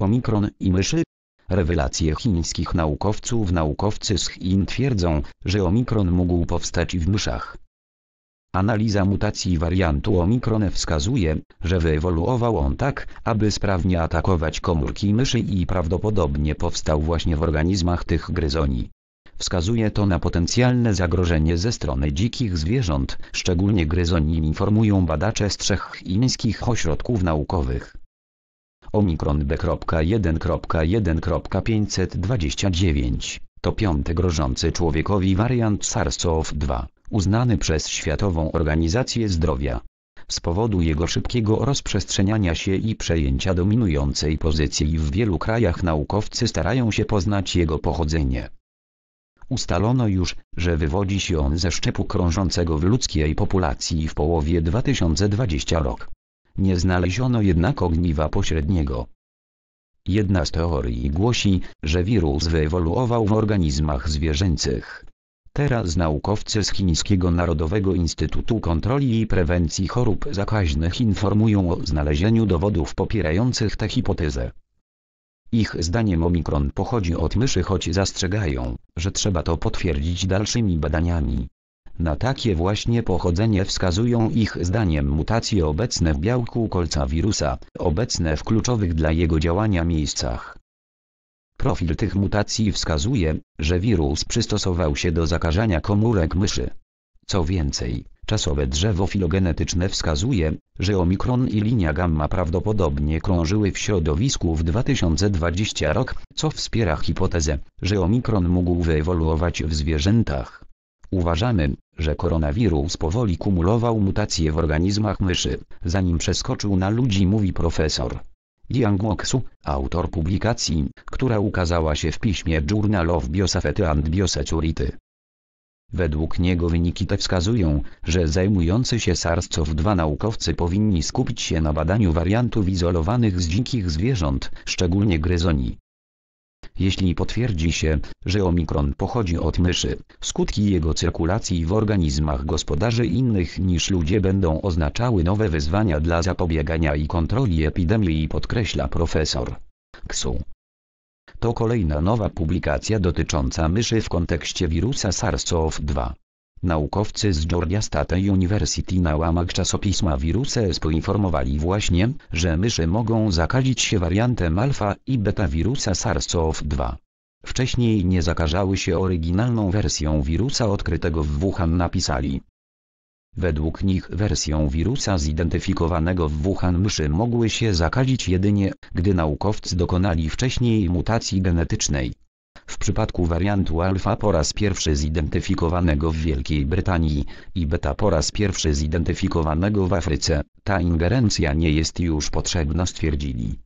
Omikron i myszy? Rewelacje chińskich naukowców Naukowcy z Chin twierdzą, że omikron mógł powstać i w myszach. Analiza mutacji wariantu Omikron wskazuje, że wyewoluował on tak, aby sprawnie atakować komórki myszy i prawdopodobnie powstał właśnie w organizmach tych gryzoni. Wskazuje to na potencjalne zagrożenie ze strony dzikich zwierząt, szczególnie gryzoni informują badacze z trzech chińskich ośrodków naukowych. Omikron B.1.1.529 to piąty grożący człowiekowi wariant SARS-CoV-2, uznany przez Światową Organizację Zdrowia. Z powodu jego szybkiego rozprzestrzeniania się i przejęcia dominującej pozycji w wielu krajach naukowcy starają się poznać jego pochodzenie. Ustalono już, że wywodzi się on ze szczepu krążącego w ludzkiej populacji w połowie 2020 roku. Nie znaleziono jednak ogniwa pośredniego. Jedna z teorii głosi, że wirus wyewoluował w organizmach zwierzęcych. Teraz naukowcy z Chińskiego Narodowego Instytutu Kontroli i Prewencji Chorób Zakaźnych informują o znalezieniu dowodów popierających tę hipotezę. Ich zdaniem omikron pochodzi od myszy choć zastrzegają, że trzeba to potwierdzić dalszymi badaniami. Na takie właśnie pochodzenie wskazują ich zdaniem mutacje obecne w białku kolca wirusa, obecne w kluczowych dla jego działania miejscach. Profil tych mutacji wskazuje, że wirus przystosował się do zakażania komórek myszy. Co więcej, czasowe drzewo filogenetyczne wskazuje, że omikron i linia gamma prawdopodobnie krążyły w środowisku w 2020 rok, co wspiera hipotezę, że omikron mógł wyewoluować w zwierzętach. Uważamy, że koronawirus powoli kumulował mutacje w organizmach myszy, zanim przeskoczył na ludzi mówi profesor. Yang Woksu, autor publikacji, która ukazała się w piśmie Journal of Biosafety and Biosecurity. Według niego wyniki te wskazują, że zajmujący się SARS-CoV-2 naukowcy powinni skupić się na badaniu wariantów izolowanych z dzikich zwierząt, szczególnie gryzoni. Jeśli potwierdzi się, że omikron pochodzi od myszy, skutki jego cyrkulacji w organizmach gospodarzy innych niż ludzie będą oznaczały nowe wyzwania dla zapobiegania i kontroli epidemii podkreśla profesor Ksu. To kolejna nowa publikacja dotycząca myszy w kontekście wirusa SARS-CoV-2. Naukowcy z Georgia State University na łamach czasopisma Viruses poinformowali właśnie, że myszy mogą zakazić się wariantem alfa i beta wirusa SARS-CoV-2. Wcześniej nie zakażały się oryginalną wersją wirusa odkrytego w Wuhan napisali. Według nich wersją wirusa zidentyfikowanego w Wuhan myszy mogły się zakazić jedynie, gdy naukowcy dokonali wcześniej mutacji genetycznej w przypadku wariantu alfa po raz pierwszy zidentyfikowanego w Wielkiej Brytanii i beta po raz pierwszy zidentyfikowanego w Afryce, ta ingerencja nie jest już potrzebna stwierdzili.